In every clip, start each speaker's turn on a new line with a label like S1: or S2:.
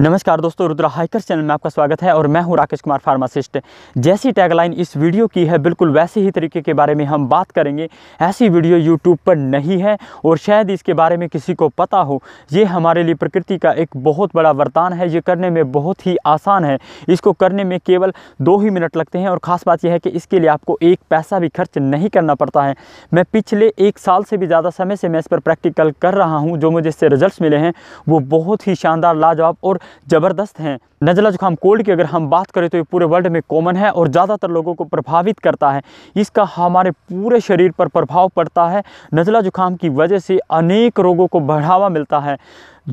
S1: नमस्कार दोस्तों Rudra hikers channel में आपका स्वागत है और मैं हूं राकेश कुमार फार्मासिस्ट जैसी टैगलाइन इस वीडियो की है बिल्कुल वैसे ही तरीके के बारे में हम बात करेंगे ऐसी वीडियो यूट्यूब पर नहीं है और शायद इसके बारे में किसी को पता हो ये हमारे लिए प्रकृति का एक बहुत बड़ा वरदान है ये करने में बहुत ही आसान है इसको करने में केवल दो ही मिनट लगते हैं और ख़ास बात यह है कि इसके लिए आपको एक पैसा भी खर्च नहीं करना पड़ता है मैं पिछले एक साल से भी ज़्यादा समय से मैं इस पर प्रैक्टिकल कर रहा हूँ जो मुझे इससे रिजल्ट मिले हैं वो बहुत ही शानदार लाजवाब और ज़बरदस्त हैं नज़ला ज़ुकाम कोल्ड की अगर हम बात करें तो ये पूरे वर्ल्ड में कॉमन है और ज़्यादातर लोगों को प्रभावित करता है इसका हमारे पूरे शरीर पर प्रभाव पड़ता है नज़ला ज़ुकाम की वजह से अनेक रोगों को बढ़ावा मिलता है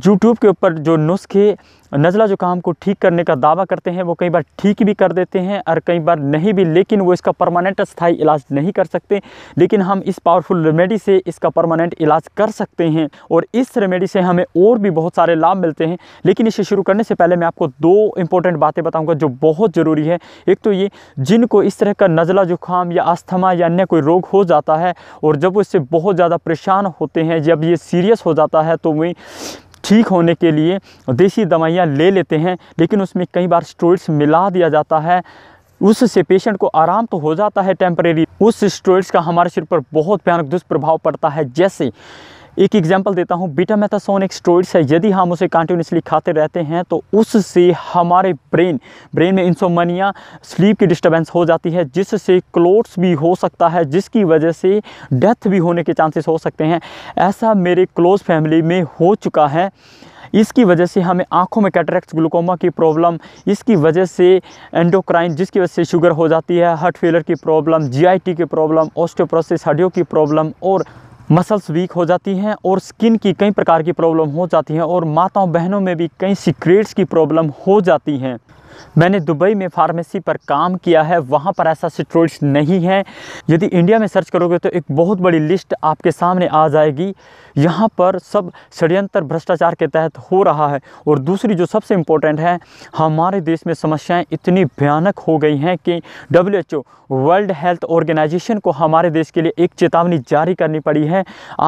S1: यूट्यूब के ऊपर जो नुस्खे नज़ला ज़ुकाम को ठीक करने का दावा करते हैं वो कई बार ठीक भी कर देते हैं और कई बार नहीं भी लेकिन वो इसका परमानेंट स्थाई इलाज नहीं कर सकते लेकिन हम इस पावरफुल रेमेडी से इसका परमानेंट इलाज कर सकते हैं और इस रेमेडी से हमें और भी बहुत सारे लाभ मिलते हैं लेकिन इसे शुरू करने से पहले मैं आपको दो इंपॉर्टेंट बातें बताऊंगा जो बहुत ज़रूरी है एक तो ये जिनको इस तरह का नज़ला जुकाम या अस्थमा या अन्य कोई रोग हो जाता है और जब उससे बहुत ज़्यादा परेशान होते हैं जब ये सीरियस हो जाता है तो वही ठीक होने के लिए देसी दवाइयाँ ले लेते हैं लेकिन उसमें कई बार स्टोइड्स मिला दिया जाता है उससे पेशेंट को आराम तो हो जाता है टेम्परेरी उस स्टोइड्स का हमारे शरीर पर बहुत भयानक दुष्प्रभाव पड़ता है जैसे एक एग्जांपल देता हूँ बीटा एक स्टोइड्स है यदि हम उसे कंटिन्यूसली खाते रहते हैं तो उससे हमारे ब्रेन ब्रेन में इंसोमनिया स्लीप की डिस्टर्बेंस हो जाती है जिससे क्लोट्स भी हो सकता है जिसकी वजह से डेथ भी होने के चांसेस हो सकते हैं ऐसा मेरे क्लोज़ फैमिली में हो चुका है इसकी वजह से हमें आंखों में कैटरेक्ट ग्लूकोमा की प्रॉब्लम इसकी वजह से एंडोक्राइन जिसकी वजह से शुगर हो जाती है हार्ट फेलर की प्रॉब्लम जीआईटी की प्रॉब्लम ऑस्टोप्रोसिस हड्डियों की प्रॉब्लम और मसल्स वीक हो जाती हैं और स्किन की कई प्रकार की प्रॉब्लम हो जाती हैं और माताओं बहनों में भी कई सीक्रेट्स की प्रॉब्लम हो जाती हैं मैंने दुबई में फार्मेसी पर काम किया है वहाँ पर ऐसा सिट्रोइड्स नहीं है यदि इंडिया में सर्च करोगे तो एक बहुत बड़ी लिस्ट आपके सामने आ जाएगी यहाँ पर सब षड्यंत्र भ्रष्टाचार के तहत हो रहा है और दूसरी जो सबसे इम्पोर्टेंट है हमारे देश में समस्याएं इतनी भयानक हो गई हैं कि डब्ल्यू वर्ल्ड हेल्थ ऑर्गेनाइजेशन को हमारे देश के लिए एक चेतावनी जारी करनी पड़ी है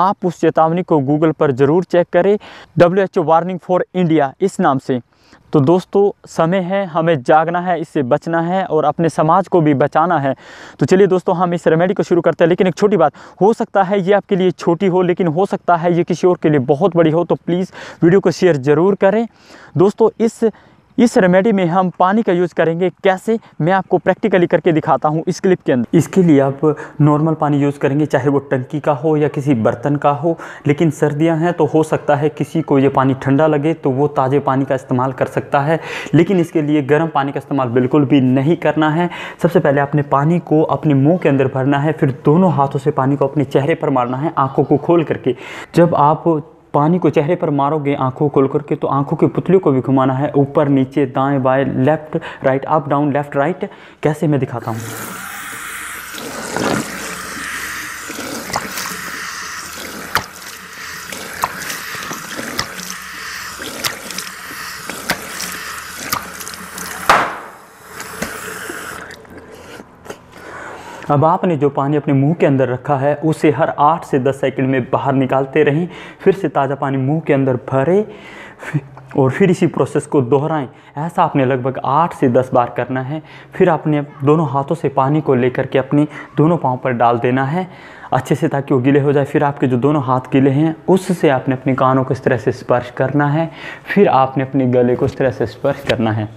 S1: आप उस चेतावनी को गूगल पर ज़रूर चेक करें डब्ल्यू वार्निंग फॉर इंडिया इस नाम से तो दोस्तों समय है हमें जागना है इससे बचना है और अपने समाज को भी बचाना है तो चलिए दोस्तों हम इस रेमेडी को शुरू करते हैं लेकिन एक छोटी बात हो सकता है ये आपके लिए छोटी हो लेकिन हो सकता है ये किसी और के लिए बहुत बड़ी हो तो प्लीज़ वीडियो को शेयर ज़रूर करें दोस्तों इस इस रेमेडी में हम पानी का यूज़ करेंगे कैसे मैं आपको प्रैक्टिकली करके दिखाता हूँ इस क्लिप के अंदर इसके लिए आप नॉर्मल पानी यूज़ करेंगे चाहे वो टंकी का हो या किसी बर्तन का हो लेकिन सर्दियाँ हैं तो हो सकता है किसी को ये पानी ठंडा लगे तो वो ताज़े पानी का इस्तेमाल कर सकता है लेकिन इसके लिए गर्म पानी का इस्तेमाल बिल्कुल भी नहीं करना है सबसे पहले आपने पानी को अपने मुँह के अंदर भरना है फिर दोनों हाथों से पानी को अपने चेहरे पर मारना है आँखों को खोल करके जब आप पानी को चेहरे पर मारोगे आंखों खोल करके तो आंखों की पुतलियों को भी घुमाना है ऊपर नीचे दाएं बाएं left right up down left right कैसे मैं दिखाता हूँ अब आपने जो पानी अपने मुंह के अंदर रखा है उसे हर आठ से दस सेकंड में बाहर निकालते रहें फिर से ताज़ा पानी मुंह के अंदर भरें और फिर इसी प्रोसेस को दोहराएं ऐसा आपने लगभग आठ से दस बार करना है फिर आपने दोनों हाथों से पानी को लेकर के अपनी दोनों पाँव पर डाल देना है अच्छे से ताकि वो गीले हो जाए फिर आपके जो दोनों हाथ गीले हैं उससे आपने अपने कानों को इस तरह से स्पर्श करना है फिर आपने अपने गले को इस तरह से स्पर्श करना है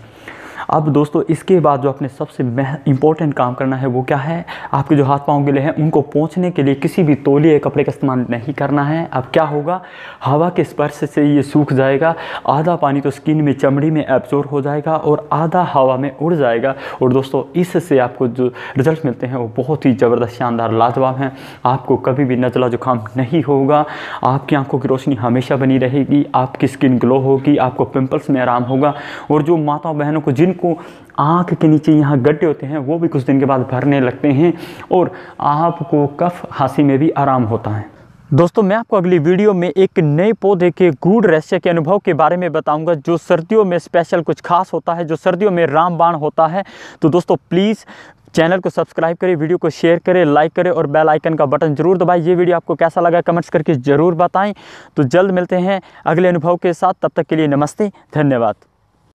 S1: अब दोस्तों इसके बाद जो आपने सबसे इंपॉर्टेंट काम करना है वो क्या है आपके जो हाथ पाँव गिले हैं उनको पहुँचने के लिए किसी भी तोलिए कपड़े का इस्तेमाल नहीं करना है अब क्या होगा हवा के स्पर्श से ये सूख जाएगा आधा पानी तो स्किन में चमड़ी में एब्जोर हो जाएगा और आधा हवा में उड़ जाएगा और दोस्तों इससे आपको जो रिजल्ट मिलते हैं वो बहुत ही ज़बरदस्त शानदार लाजवाब हैं आपको कभी भी नजला जुकाम नहीं होगा आपकी आंखों की रोशनी हमेशा बनी रहेगी आपकी स्किन ग्लो होगी आपको पिंपल्स में आराम होगा और जो माताओं बहनों को जिन को आँख के नीचे यहाँ गड्ढे होते हैं वो भी कुछ दिन के बाद भरने लगते हैं और आपको कफ खांसी में भी आराम होता है दोस्तों मैं आपको अगली वीडियो में एक नए पौधे के गूढ़ रहस्य के अनुभव के बारे में बताऊंगा जो सर्दियों में स्पेशल कुछ खास होता है जो सर्दियों में रामबाण होता है तो दोस्तों प्लीज़ चैनल को सब्सक्राइब करें वीडियो को शेयर करें लाइक करें और बेल आइकन का बटन जरूर दबाएं ये वीडियो आपको कैसा लगा कमेंट्स करके ज़रूर बताएं तो जल्द मिलते हैं अगले अनुभव के साथ तब तक के लिए नमस्ते धन्यवाद